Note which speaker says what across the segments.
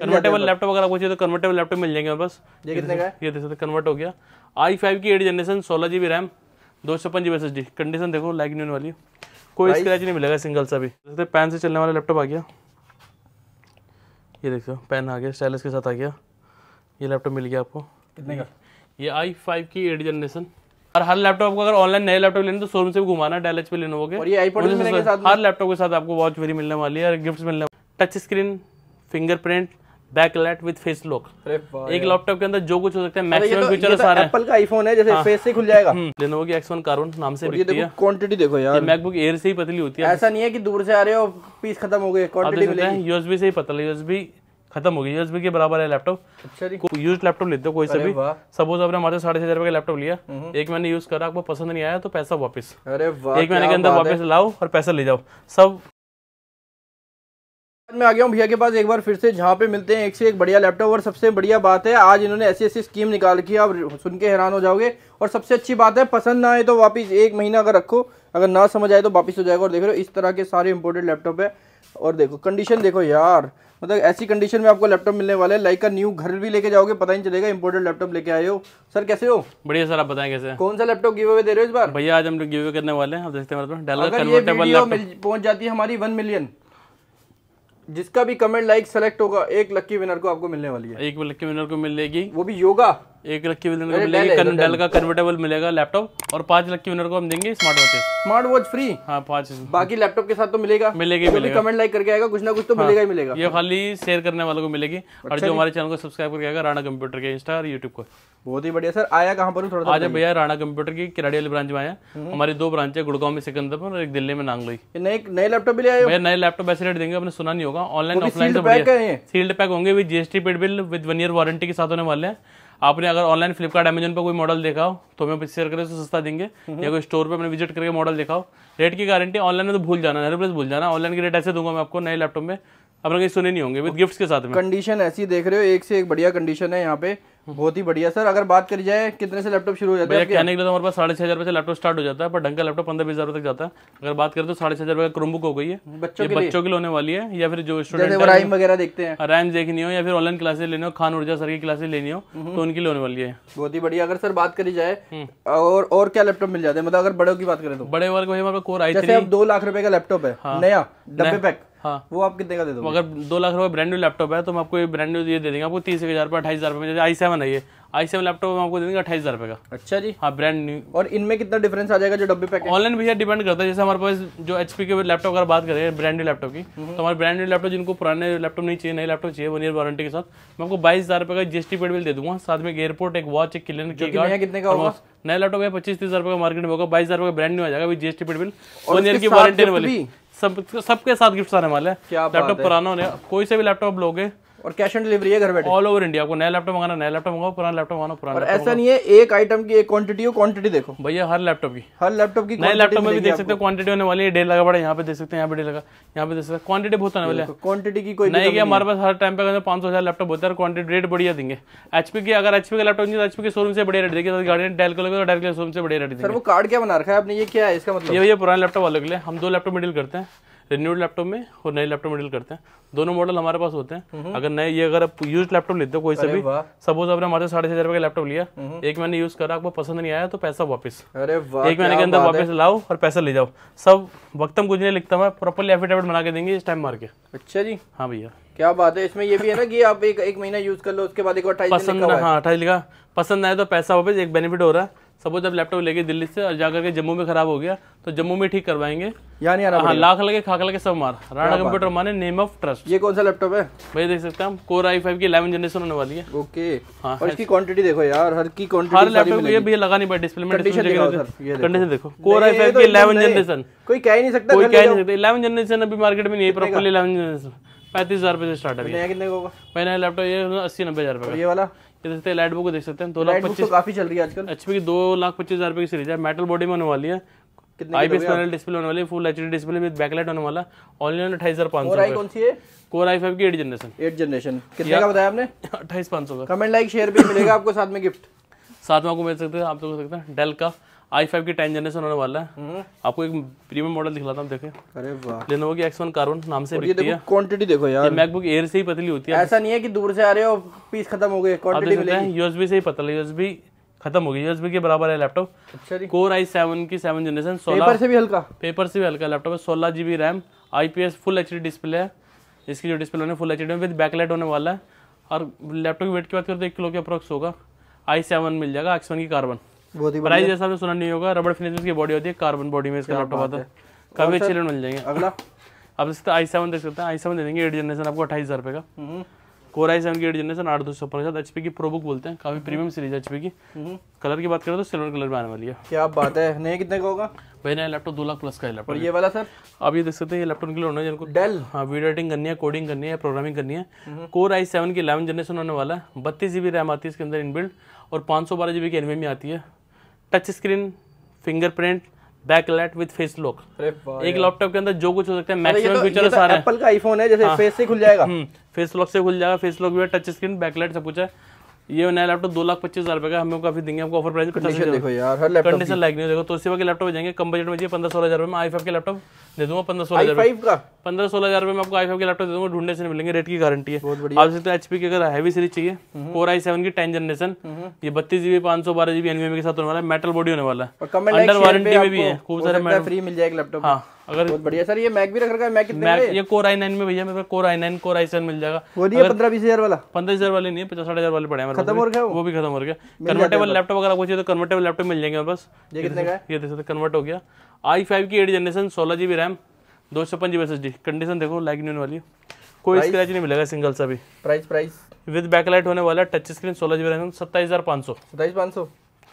Speaker 1: Convertible laptop अगर आपको चाहिए तो कन्वर्टेबल लैपटॉप मिल जाएंगे बस ये देख सकते कन्वर्ट हो गया आई फाइव की एट जनरेशन सोलह जी बी रैम दो सौ छप्पन जी एस डी कंडीशन देखो लाइक न्यून वाली कोई स्क्रैच नहीं मिलेगा सिंगल सा भी देखते पेन से चलने वाला लैपटॉप आ गया ये देखो पेन आ गया स्टाइलस के साथ आ गया ये लैपटॉप मिल गया आपको कितने का ये आई फाइव की एट जनरेशन और हर लैपटॉप को अगर ऑनलाइन नए लैपटॉप लेने तो शोरूम से भी घुमाना डेल एच पे लेने होगे हर लैपटॉप के साथ आपको वॉच वेरी मिलने वाली है और गिफ्ट मिलने touch screen fingerprint backlight with face lock एक लैपटॉप के अंदर जो कुछ हो सकता है मैक्सिमम तो फीचर तो सारे एप्पल का आईफोन है जैसे फेस हाँ। से खुल जाएगा लेनोवो हम्म, की X1 कार्बन नाम से बिकती है क्वांटिटी देखो यार ये मैकबुक एयर से ही पतली होती
Speaker 2: है ऐसा नहीं है कि दूर से आ रहे हो पीस खत्म हो गए क्वांटिटी मिलेगी
Speaker 1: यूएसबी से ही पतला यूएसबी खत्म हो गई यूएसबी के बराबर है लैपटॉप अच्छा यूज लैपटॉप लेते हो कोई से भी सपोज आपने हमारे साढ़े छह हजार रुपए का लैपटॉप लिया हम्म। एक महीने यूज करा आपको पसंद नहीं आया तो पैसा वापस अरे एक महीने के अंदर वापस लाओ और पैसा
Speaker 2: ले जाओ सब मैं आ गया हूँ भैया के पास एक बार फिर से जहाँ पे मिलते हैं एक से एक बढ़िया लैपटॉप और सबसे बढ़िया बात है आज इन्होंने ऐसी ऐसी स्कीम निकाल की आप सुन के हैरान हो जाओगे और सबसे अच्छी बात है पसंद ना आए तो वापस एक महीना अगर रखो अगर ना समझ आए तो वापस हो जाएगा और देख रहे हो इस तरह के सारे इंपोर्टेड लैपटॉप है और देखो कंडीशन देखो यार मतलब ऐसी कंडीशन में आपको लैपटॉप मिलने वाले हैं लाइक का न्यू घर भी लेके जाओगे पता नहीं चलेगा इंपोर्टेड लैपटॉप लेके आए हो सर कैसे हो
Speaker 1: बढ़िया सर आप बताएं कैसे कौन सा लैपटॉप गिव अवे दे रहे हो इस बार भैया आज हम लोग गिव अवे करने वाले हैं आप देखते हैं मतलब डॉलर कन्वर्टेबल
Speaker 2: पहुंच जाती है हमारी वन मिलियन जिसका भी कमेंट लाइक सेलेक्ट होगा एक लकी विनर को आपको मिलने वाली
Speaker 1: है एक लकी विनर को मिलेगी वो भी योगा एक लक्की विनर को मिलेगी डेल का कन्वर्टेबल मिलेगा लैपटॉप और पांच लक्की विनर को हम देंगे smart watch smart watch free हाँ पांच बाकी
Speaker 2: लैपटॉप के साथ तो मिलेगा
Speaker 1: मिलेगी तो मिलेगा कमेंट
Speaker 2: लाइक करके आएगा कुछ ना कुछ तो हाँ, मिलेगा ही मिलेगा ये
Speaker 1: खाली शेयर करने वालों को मिलेगी और अच्छा जो हमारे चैनल को सब्सक्राइब करके आएगा राणा कंप्यूटर के इंस्टा और यूट्यूब को
Speaker 2: बहुत ही बढ़िया सर आया कहाँ पर थोड़ा आज भैया
Speaker 1: राणा कंप्यूटर की किराड़ी ब्रांच में आया हम्म। हमारी दो ब्रांच है गुड़गांव में सिकंदरपुर और एक दिल्ली में नांगलोई
Speaker 2: नए नए लैपटॉप भी आए
Speaker 1: नए लैपटॉप ऐसे रेट देंगे आपने सुना नहीं होगा ऑनलाइन ऑफलाइन सील्ड पैक होंगे with GST paid bill with one year warranty के साथ होने वाले हैं आपने अगर ऑनलाइन फ्लिपकार्ट अमेजन पर कोई मॉडल देखा हो तो हमें शेयर करें तो सस्ता देंगे हम्म। या कोई स्टोर पर मैंने विजिट करके मॉडल देखा रेट की गारंटी ऑनलाइन में तो भूल जाना हर प्लेस भूल जाना ऑनलाइन की रेट ऐसे दूंगा मैं आपको नए लैपटॉप में आपने कहीं सुने नहीं होंगे विद गिफ्ट्स के साथ में कंडीशन
Speaker 2: ऐसी देख रहे हो एक से एक बढ़िया कंडीशन है यहाँ पे बहुत ही बढ़िया सर अगर बात करी जाए कितने से लैपटॉप शुरू हो जाता है कहने
Speaker 1: के लिए तो हमारे पास साढ़े छह हजार से लैपटॉप स्टार्ट हो जाता है पर ढंग का लैपटॉप पंद्रह बीस हजार तक जाता है अगर बात करें तो साढ़े छह हजार क्रोमबुक हो गई है बच्चों ये के बच्चों के लिए होने वाली है या फिर जो स्टूडेंट राइम वगैरह देखते हैं राइम देखनी हो या फिर ऑनलाइन क्लासेस लेनी हो खान ऊर्जा सर की क्लासेस लेनी हो हम्म। तो उनके लिए होने वाली है
Speaker 2: बहुत ही बढ़िया अगर सर बात करी जाए हम्म। और और क्या लैपटॉप मिल जाते हैं मतलब अगर बड़ों की बात करें तो बड़े वर्ग हमारे कोर आई दो लाख रुपए का लैपटॉप है हाँ। नया डब्बे पैक हाँ वो आप कितने का दे दो अगर
Speaker 1: दो लाख रुपये ब्रांड न्यू लैपटॉप है तो हम आपको ये ब्रांड न्यू ये दे देंगे आपको तीस हज़ार रुपये हज़ार रुपये आई सेवन है ये आई सेवन लैपटॉप हम आपको देंगे अट्ठाईस हज़ार रुपये का अच्छा जी हाँ ब्रांड न्यू और इनमें कितना डिफरेंस आ जाएगा जो डब्बे पैक ऑनलाइन भैया डिपेंड करता है जैसे हमारे पास जो एच पी के लैपटॉप अगर बात करें ब्रांड न्यू लैपटॉप की हम्म। तो हमारे ब्रांड न्यू लैपटॉप जिनको पुराने लैपटॉप नहीं चाहिए नए लैपटॉप चाहिए वन ईयर वारंटी के साथ मैं आपको बाईस हज़ार रुपये का जीएसटी पेड बिल दे दूँगा साथ में एयरपोर्ट एक वॉच एक क्लियर कितने का होगा नया लैपटॉप है पच्चीस तीस हज़ार रुपये का मार्केट में होगा बाईस हज़ार रुपये का ब्रांड न्यू आ जाएगा GST paid bill one year की वारंटी वाली सब सबके साथ गिफ्ट आने वाले हैं लैपटॉप पुराना होने कोई से भी लैपटॉप लोगे और कैश ऑन डिलीवरी है घर बैठे ऑल ओवर इंडिया को नया लैपटॉप मंगाना नया लैपटॉप मंगाओ पुराना लैपटॉप मंगाओ पुराना और ऐसा
Speaker 2: नहीं है एक आइटम की एक क्वांटिटी हो क्वांटिटी देखो भैया हर लैपटॉप की हर लैपटॉप की नए लैपटॉप में भी देख सकते हो
Speaker 1: क्वांटिटी होने वाली है डेढ़ लगा बड़ा यहाँ पे देख सकते हैं यहाँ पे डेढ़ लगा यहाँ पे देख सकते हैं क्वांटिटी बहुत होने वाले
Speaker 2: क्वांटिटी की कोई नहीं हमारे
Speaker 1: पास हर टाइम पे पाँच सौ हजार लैपटॉप होता है क्वांटिटी रेट बढ़िया देंगे एचपी की अगर एचपी का लैपटॉप नहीं तो एचपी के शोरूम से बढ़िया रेट देखिए गाड़ी डेल को लगे डेल के शोरूम से बढ़िया रेट सर वो
Speaker 2: कार्ड क्या बना रखा है आपने ये क्या है इसका मतलब ये भैया
Speaker 1: पुराने लैपटॉप वालों के लिए हम दो लैपटॉप मिडिल करते हैं रिन्यूड लैपटॉप में और नए लैपटॉप में डील करते हैं दोनों मॉडल हमारे पास होते हैं हम्म। अगर नए ये अगर आप यूज लैपटॉप लेते हो कोई से भी सपोज आपने हमारे साढ़े छह हजार रुपए का लैपटॉप लिया हम्म। एक महीने यूज करा आपको पसंद नहीं आया तो पैसा वापस
Speaker 2: अरे एक महीने के अंदर वापस
Speaker 1: लाओ और पैसा ले जाओ सब वक्तम कुछ नहीं लिखता मैं प्रॉपरली एफिडेविट बना के देंगे इस टाइम मार के अच्छा जी हाँ भैया
Speaker 2: क्या बात है इसमें ये भी है ना कि आप एक एक महीना यूज कर लो उसके बाद एक अट्ठाईस पसंद हाँ
Speaker 1: अट्ठाईस लिखा पसंद आए तो पैसा वापस एक बेनिफिट हो रहा है सपोज आप लैपटॉप लेके दिल्ली से और जाकर के जम्मू में खराब हो गया तो जम्मू में ठीक करवाएंगे
Speaker 2: यानी हाँ लाख
Speaker 1: लगे खाक लगे सब मार राणा कंप्यूटर माने नेम ऑफ ट्रस्ट ये कौन सा लैपटॉप है भाई देख सकते हैं हम कोर आई फाइव की इलेवन जनरेशन होने वाली है ओके हाँ और इसकी
Speaker 2: क्वांटिटी देखो यार हर की क्वांटिटी हर लैपटॉप ये भी लगा
Speaker 1: नहीं पाए डिस्प्ले में कंडीशन देखो कोर आई फाइव की इलेवन जनरेशन
Speaker 2: कोई कह नहीं सकता कोई कह नहीं
Speaker 1: सकता इलेवन जनरेशन अभी मार्केट में नहीं प्रॉपरली इलेवन जनरेशन पैंतीस हजार रुपये से स्टार्ट है तो कितने का मैंने लैपटॉप ये अस्सी नब्बे हजार रुपये ये वाला ये हैं लाइट बुक देख सकते हैं दो लाख तो पच्चीस तो
Speaker 2: काफी चल रही है आजकल एचपी की
Speaker 1: दो लाख पच्चीस हजार की सीरीज है मेटल बॉडी में होने वाली है आईपीएस पैनल डिस्प्ले होने वाली full HD display with backlight होने वाला ऑल इन अट्ठाईस हजार पांच सौ कौन सी है कोर आई फाइव की एट जनरेशन एट जनरेशन कितने का बताया आपने अट्ठाईस पांच सौ का कमेंट
Speaker 2: लाइक शेयर भी मिलेगा आपको साथ में गिफ्ट
Speaker 1: साथ में आपको मिल सकते हैं आप लोग तो सकते हैं डेल का आई फाइव की टेन जनरेशन होने वाला है हम्म। आपको एक प्रीमियम मॉडल दिखलाता हूँ देखे अरे लेनोवो की एक्स वन कार्बन नाम से बिकती है
Speaker 2: क्वांटिटी देखो यार ये
Speaker 1: मैकबुक एयर से ही पतली होती है ऐसा
Speaker 2: नहीं है कि दूर से आ रहे हो पीस खत्म हो गए क्वांटिटी मिलेगी
Speaker 1: यूएसबी से ही पतला यूएसबी खत्म हो गई यूएसबी के बराबर है लैपटॉप अच्छा कोर आई सेवन की सेवन जनरेशन सोलह पेपर से भी हल्का पेपर से भी हल्का लैपटॉप है सोलह GB RAM IPS full H display है इसकी जो डिस्प्ले होने full H D with backlight होने वाला है और लैपटॉप की वेट की बात करें तो एक किलो के अप्रोक्स होगा आई सेवन मिल जाएगा एक्स वन की कार्बन प्राइस जैसा आपने तो सुना नहीं होगा रबड़ फिनिशिंग की बॉडी होती है कार्बन बॉडी में इसका लैपटॉप आता है काफी अच्छे रेट मिल जाएंगे अगला आप देख सकते आई सेवन देख सकते हैं आई सेवन दे देंगे एट जनरेशन आपको अट्ठाईस हज़ार रुपये का कोर आई सेवन की एट जनरेशन आठ दो सौ के साथ एचपी की प्रोबुक बोलते हैं काफी प्रीमियम हम्म। सीरीज है एचपी की कलर हम्म। की बात करें तो सिल्वर कलर में आने वाली है
Speaker 2: क्या बात है नए कितने का होगा
Speaker 1: भाई नया लैपटॉप दो लाख प्लस का है लैपटॉप ये वाला सर आप ये देख सकते हैं ये लैपटॉप के लिए होना जिनको डेल हाँ वीडियो एडिटिंग करनी है कोडिंग करनी है प्रोग्रामिंग करनी है कोर आई सेवन की इलेवन जनरेशन होने वाला है बत्तीस जी बी रैम आती है इसके अंदर इनबिल्ड और पाँच सौ बारह जी बी की एनवी में आती है touch screen fingerprint backlight with face lock एक लैपटॉप के अंदर जो कुछ हो सकता है मैक्सिमम फीचर तो- सारे एप्पल तो का आईफोन है जैसे फेस हाँ। से खुल जाएगा फेस हम्म, लॉक से खुल जाएगा फेस लॉक भी है टच स्क्रीन बैकलाइट सब कुछ है ये नया लैपटॉप दो लाख पच्चीस हजार का हमें काफी देंगे आपको ऑफर प्राइस कंडीशन लाइक नहीं देखो तो इसी के लैपटॉप जाएंगे कम बजट में पंद्रह सोलह हजार में आई फाइव के लैपटॉप दे दूंगा पंद्रह सोलह हजार पंद्रह सोलह हजार में आपको आई फाइव के लैपटॉप दे दूंगा ढूंढने से मिलेंगे रेट की गारंटी है आप सकते हैं एचपी की अगर हैवी सीरीज चाहिए फोर आई सेवन की टेन जनरेशन हम्म। ये बत्तीस जीबी पांच सौ बारह जीबी एनवीएम e के साथ होने वाला है मेटल बॉडी होने वाला है अंडर वारंटी में भी है खूब सारे फ्री मिल
Speaker 2: जाएगा लैपटॉप हाँ अगर बहुत बढ़िया सर ये मैक भी रख रखा है मैक कितने मैक, ये
Speaker 1: कोर आई नाइन में भैया मेरे पास core i nine core i seven मिल जाएगा वो नहीं पंद्रह बीस हजार वाला पंद्रह हजार वाले नहीं पचास साठ हजार वाले पड़े हैं खत्म हो गया वो भी खत्म हो गया कन्वर्टेबल लैपटॉप अगर आपको चाहिए तो कन्वर्टेबल लैपटॉप तो मिल जाएंगे बस ये कितने का ये देख सकते कन्वर्ट हो गया आई फाइव की एट जनरेशन सोलह जीबी रैम दो सौ पंच जीबी कंडीशन देखो लाइक न्यून वाली कोई स्क्रैच नहीं मिलेगा सिंगल सा भी प्राइस प्राइस विद बैकलाइट होने वाला टच स्क्रीन सोलह जीबी रैम सत्ताईस हजार पाँच सौ सत्ताईस पाँच सौ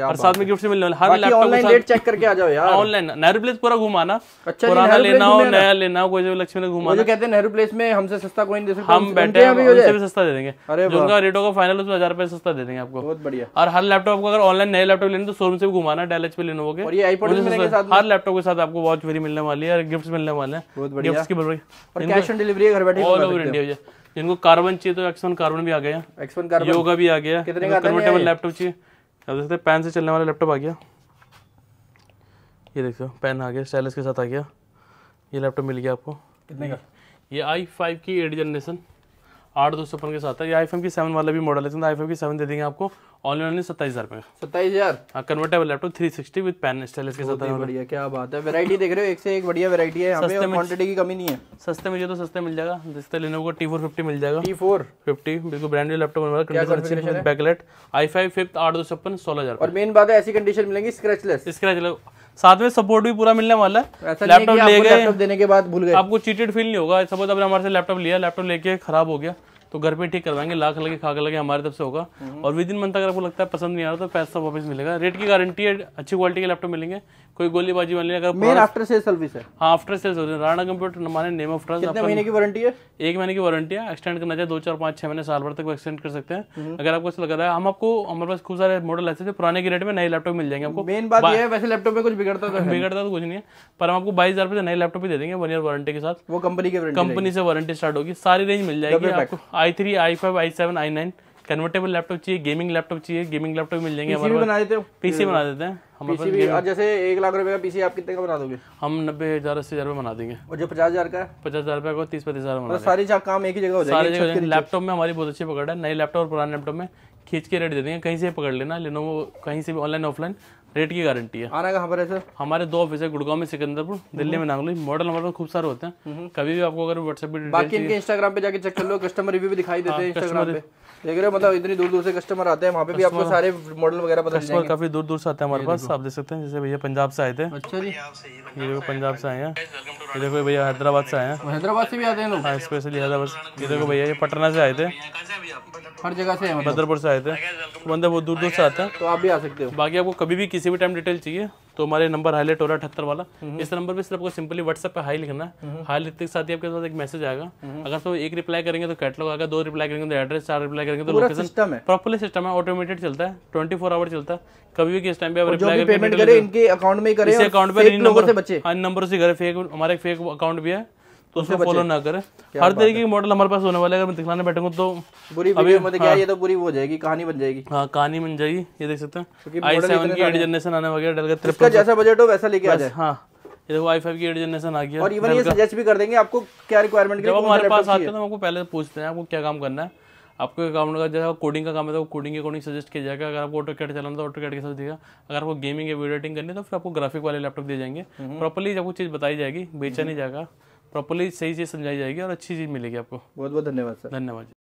Speaker 1: हर साथ में गिफ्ट मिलने वाले हर लैपटॉप रेट चेक
Speaker 2: करके आ जाओ यार ऑनलाइन
Speaker 1: नेहरू प्लेस पूरा घुमाना अच्छा पुराना लेना हो नया लेना हो कोई जो लक्ष्मी घुमाना जो
Speaker 2: कहते हैं नेहरू प्लेस में हमसे सस्ता कोई नहीं दे सकता हम बैठे हैं उनसे भी सस्ता
Speaker 1: दे देंगे जो उनका रेट होगा फाइनल उसमें हजार रुपए सस्ता दे देंगे आपको बहुत बढ़िया और हर लैपटॉप को अगर ऑनलाइन नए लैपटॉप लेने तो शोरूम से भी घुमाना डेल एच पे लेने के और ये आईपॉड हर लैपटॉप के साथ आपको वॉच फ्री मिलने वाली है और गिफ्ट मिलने वाले हैं गिफ्ट की बड़ी और कैश ऑन डिलीवरी घर बैठे ऑल ओवर इंडिया जिनको कार्बन चाहिए तो एक्सन कार्बन भी आ गया एक्स कार्बन योगा भी आ गया कितने का कन्वर्टेबल लैपटॉप चाहिए अब देख सकते हैं पेन से चलने वाला लैपटॉप आ गया ये देख सो पेन आ गया स्टाइलस के साथ आ गया ये लैपटॉप मिल गया आपको कितने का ये आई फाइव की एट जनरेशन आठ दो सौ पन के साथ है ये आई की सेवन वाला भी मॉडल है आई की सेवन दे देंगे आपको ऑनलाइन ऑनली सत्ताईस हज़ार में
Speaker 2: सत्ताईस हज़ार
Speaker 1: convertible laptop three sixty with pen
Speaker 2: stylus के साथ बढ़िया क्या बात है वैरायटी देख रहे हो एक से एक बढ़िया वैरायटी है सस्ते पे क्वांटिटी
Speaker 1: की कमी नहीं है सस्ते में जो तो सस्ते मिल जाएगा जिससे लेने को टी फोर फिफ्टी मिल जाएगा टी फोर फिफ्टी बिल्कुल ब्रांडेड लैपटॉप बनवा बैकलेट आई फाइव फिफ्थ आठ दो छप्पन सोलह हज़ार और मेन बात है ऐसी कंडीशन मिलेंगी स्क्रैचलेस स्क्रैचलेस साथ में सपोर्ट भी पूरा मिलने वाला है लैपटॉप ले गए
Speaker 2: देने के बाद भूल गए
Speaker 1: आपको चीटेड फील नहीं होगा सपोज तो आपने हमारे से लैपटॉप लिया लैपटॉप लेके खराब हो गया तो घर पे ठीक करवाएंगे लाख लगे खाक लगे हमारे तरफ से होगा हम्म। और विद इन मंथ अगर आपको लगता है पसंद नहीं आ रहा तो पैसा वापस मिलेगा रेट की गारंटी है अच्छी क्वालिटी के लैपटॉप मिलेंगे कोई गोलीबाजी वाली अगर मेन
Speaker 2: आफ्टर सेल सर्विस है
Speaker 1: हाँ after sale service Rana computer हमारे नेम ऑफ ट्रस्ट कितने महीने की वारंटी है एक महीने की वारंटी है एक्सटेंड करना चाहिए दो चार पांच छह महीने साल भर तक एक्सटेंड कर सकते हैं हम्म। अगर आपको ऐसा लग रहा है हम आपको हमारे पास खूब सारे मॉडल ऐसे थे पुराने के रेट में नए लैपटॉप मिल जाएंगे आपको मेन बात यह है वैसे
Speaker 2: लैपटॉप में कुछ बिगड़ता तो बिगड़ता
Speaker 1: तो कुछ नहीं है पर हम आपको बाईस हजार रुपए नए लैपटॉप भी दे देंगे वन ईयर वारंटी के साथ वो कंपनी के कंपनी से वारंटी स्टार्ट होगी सारी रेंज मिल जाएगी आपको i three i five i seven i nine convertible laptop चाहिए गेमिंग लैपटॉप चाहिए गेमिंग लैपटॉप मिल जाएंगे हमारे बना देते हैं पीसी बना देते हैं हमारे
Speaker 2: जैसे एक लाख रुपए का पीसी आप कितने का बना दोगे
Speaker 1: हम नब्बे हजार अस्सी हजार बना देंगे और जो पचास हजार का है पचास हजार रुपये को तीस पैंतीस हजार बना मतलब सारी काम एक ही जगह हो जाएगा लैपटॉप में हमारी बहुत अच्छी पकड़ है नए लैपटॉप और पुराने लैपटॉप में खींच के रेट दे देंगे कहीं से पकड़ लेना लेनोवो कहीं से भी ऑनलाइन ऑफलाइन रेट की गारंटी है आना कहाँ पर है सर हमारे दो ऑफिस है गुड़गांव में सिकंदरपुर दिल्ली में नांगली मॉडल हमारे पास खूब सारे होते हैं हम्म। कभी भी आपको अगर व्हाट्सएप बाकी इनके
Speaker 2: इंस्टाग्राम पे जाके चेक कर लो कस्टमर रिव्यू भी दिखाई देते हैं इंस्टाग्राम हाँ, पे देख रहे हो मतलब इतनी दूर दूर से कस्टमर आते हैं वहाँ पे भी आपको सारे मॉडल वगैरह पता कस्टमर काफी
Speaker 1: दूर दूर से आते हैं हमारे पास आप देख सकते हैं जैसे भैया पंजाब से आए थे अच्छा जी ये पंजाब से आए हैं ये देखो भैया हैदराबाद से आए हैं हैदराबाद से भी आते हैं लोग हाँ स्पेशली हैदराबाद ये देखो भैया ये पटना से आए थे हर जगह से मतलब। भद्रपुर से आए थे बंदे बहुत दूर दूर से आते हैं तो आप भी आ सकते हो बाकी आपको कभी भी किसी भी टाइम डिटेल चाहिए तो हमारे नंबर हाईलाइट हो रहा है अठहत्तर वाला हम्म। इस नंबर पे सिर्फ आपको सिंपली व्हाट्सएप पे हाई लिखना है हम्म। हाई लिखते के साथ ही आपके पास एक मैसेज आएगा हम्म। अगर तो एक रिप्लाई करेंगे तो कैटलॉग आएगा दो रिप्लाई करेंगे तो एड्रेस चार रिप्लाई करेंगे तो लोकेशन प्रॉपरली सिस्टम है ऑटोमेटेड चलता है ट्वेंटी फोर आवर चलता है कभी भी किस टाइम पे आप रिप्लाई पेमेंट करें इनके अकाउंट में करें अकाउंट पे इन नंबर से बचे इन हाँ, नंबर से घर फेक हमारे फेक अकाउंट भी है तो उसको फॉलो ना करे हर तरीके की मॉडल हमारे पास होने वाले अगर मैं दिखाने बैठूंगा तो बुरी अभी मतलब क्या हाँ। ये
Speaker 2: तो बुरी हो जाएगी कहानी बन जाएगी
Speaker 1: हाँ कहानी बन जाएगी ये देख सकते हैं आई की एट जनरेशन आने वगैरह डल ट्रिपल जैसा बजट हो वैसा लेके आ जाए हाँ ये देखो आई फाइव की एट जनरेशन आ गया और इवन ये
Speaker 2: सजेस्ट भी कर देंगे आपको क्या रिक्वायरमेंट जब हमारे पास आते हैं तो
Speaker 1: हमको पहले पूछते हैं आपको क्या काम करना है आपको अकाउंट का जैसा कोडिंग का काम है तो कोडिंग के अकॉर्डिंग सजेस्ट किया जाएगा अगर आपको ऑटो कैट चलाना तो ऑटो कैट के साथ देगा अगर आपको गेमिंग या वीडियो एडिटिंग करनी है तो फिर आपको ग्राफिक वाले लैपटॉप दिए जाएंगे प्रॉपरली हम्म। आपको चीज़ बताई जाएगी बेचा हम्म। नहीं जाएगा प्रॉपरली सही चीज़ समझाई जाएगी और अच्छी चीज़ मिलेगी आपको
Speaker 2: बहुत बहुत धन्यवाद सर धन्यवाद